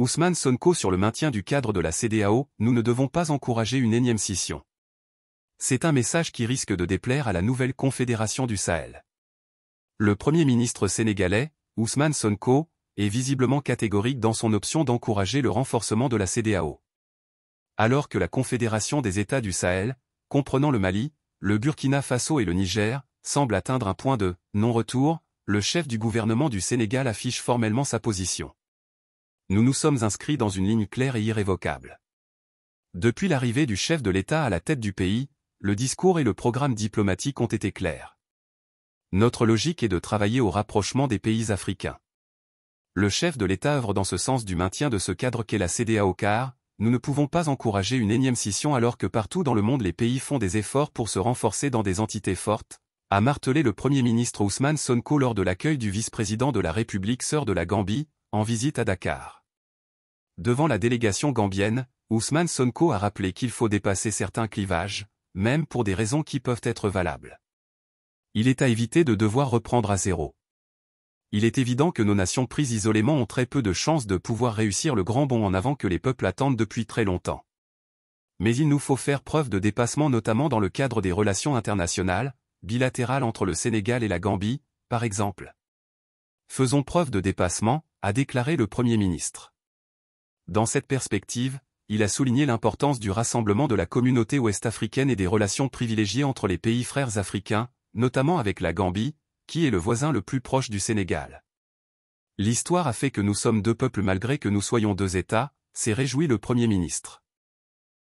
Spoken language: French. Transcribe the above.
Ousmane Sonko sur le maintien du cadre de la CDAO, nous ne devons pas encourager une énième scission. C'est un message qui risque de déplaire à la nouvelle Confédération du Sahel. Le Premier ministre sénégalais, Ousmane Sonko, est visiblement catégorique dans son option d'encourager le renforcement de la CDAO. Alors que la Confédération des États du Sahel, comprenant le Mali, le Burkina Faso et le Niger, semble atteindre un point de non-retour, le chef du gouvernement du Sénégal affiche formellement sa position nous nous sommes inscrits dans une ligne claire et irrévocable. Depuis l'arrivée du chef de l'État à la tête du pays, le discours et le programme diplomatique ont été clairs. Notre logique est de travailler au rapprochement des pays africains. Le chef de l'État œuvre dans ce sens du maintien de ce cadre qu'est la au car, nous ne pouvons pas encourager une énième scission alors que partout dans le monde les pays font des efforts pour se renforcer dans des entités fortes, a martelé le Premier ministre Ousmane Sonko lors de l'accueil du vice-président de la République sœur de la Gambie, en visite à Dakar. Devant la délégation gambienne, Ousmane Sonko a rappelé qu'il faut dépasser certains clivages, même pour des raisons qui peuvent être valables. Il est à éviter de devoir reprendre à zéro. Il est évident que nos nations prises isolément ont très peu de chances de pouvoir réussir le grand bond en avant que les peuples attendent depuis très longtemps. Mais il nous faut faire preuve de dépassement notamment dans le cadre des relations internationales, bilatérales entre le Sénégal et la Gambie, par exemple. Faisons preuve de dépassement, a déclaré le Premier ministre. Dans cette perspective, il a souligné l'importance du rassemblement de la communauté ouest-africaine et des relations privilégiées entre les pays frères africains, notamment avec la Gambie, qui est le voisin le plus proche du Sénégal. L'histoire a fait que nous sommes deux peuples malgré que nous soyons deux États, s'est réjoui le Premier ministre.